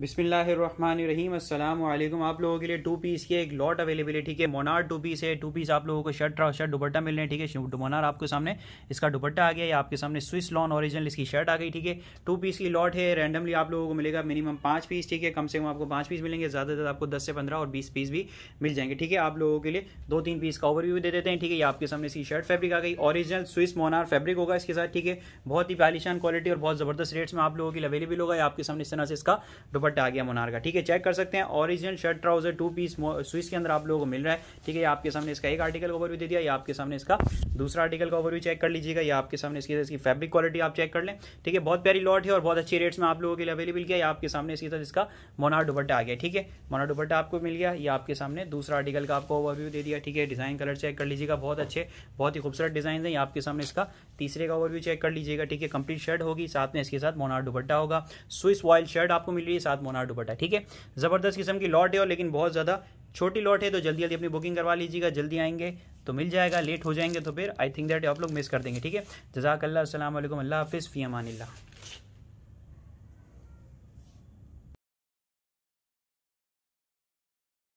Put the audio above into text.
बिसमीम अल्लाम आप लोगों के लिए टू पीस की एक लॉट अवेलेबल है ठीक है मोनार टू पीस है टू पीस आप लोगों को शर्ट शर्ट दुपट्टा मिल रहे हैं ठीक है मोनार आपके सामने इसका दुपट्टा आ गया या आपके सामने स्विस लॉन ओरिजिनल इसकी शर्ट आ गई ठीक है टू पीस की लॉट है रैंडमली आप लोगों को मिलेगा मिनिमम पाँच पीस ठीक है कम से कम आपको पाँच पीस मिलेंगे ज़्यादा ज़्यादा आपको दस से पंद्रह और बीस पीस भी मिल जाएंगे ठीक है आप लोगों के लिए दो तीन पीस का ओवरव्यू दे देते हैं ठीक है या आपके सामने इसकी शर्ट फैब्रिक आ गई ऑरिजिनल स्विस मोनार फैब्रिक होगा इसके साथ ठीक है बहुत ही पालिशान क्वालिटी और बहुत ज़बरदस्त रेट्स में आप लोगों के लिए अवेलेबल होगा आपके सामने इस तरह से इसका दुपट्टा दुपट्टा आ गया मोनार का ठीक है चेक कर सकते हैं original shirt trouser two piece Swiss के अंदर आप लोगों को मिल रहा है ठीक है ये आपके सामने इसका एक आर्टिकल का ओवरव्यू दे दिया ये आपके सामने इसका दूसरा आर्टिकल का ओवरव्यू चेक कर लीजिएगा या आपके सामने इसकी इसकी फैब्रिक क्वालिटी आप चेक कर लें ठीक है बहुत प्यारी लॉट है और बहुत अच्छे रेट्स में आप लोगों के लिए अवेलेबल किया या आपके सामने इसके साथ इसका मोनार दुपट्टा आ गया ठीक है मोनार दुपट्टा आपको मिल गया या आपके सामने दूसरा आर्टिकल का आपको ओवरव्यू दे दिया ठीक है डिजाइन कलर चेक कर लीजिएगा बहुत अच्छे बहुत ही खूबसूरत डिजाइन है आपके सामने इसका तीसरे का ओवरव्यू चेक कर लीजिएगा ठीक है कंप्लीट शर्ट होगी साथ में इसके साथ मोनार दुपट्टा होगा स्विस वॉयल शर्ट आपको मिल रही है साथ साथ मोनार दुपट्टा ठीक है ज़बरदस्त किस्म की लॉट है और लेकिन बहुत ज़्यादा छोटी लॉट है तो जल्दी जल्दी अपनी बुकिंग करवा लीजिएगा जल्दी आएंगे तो मिल जाएगा लेट हो जाएंगे तो फिर आई थिंक दैट आप लोग मिस कर देंगे ठीक है जजाकल्ला असल अल्लाह हाफिज़ फ़ी अमानिल्ला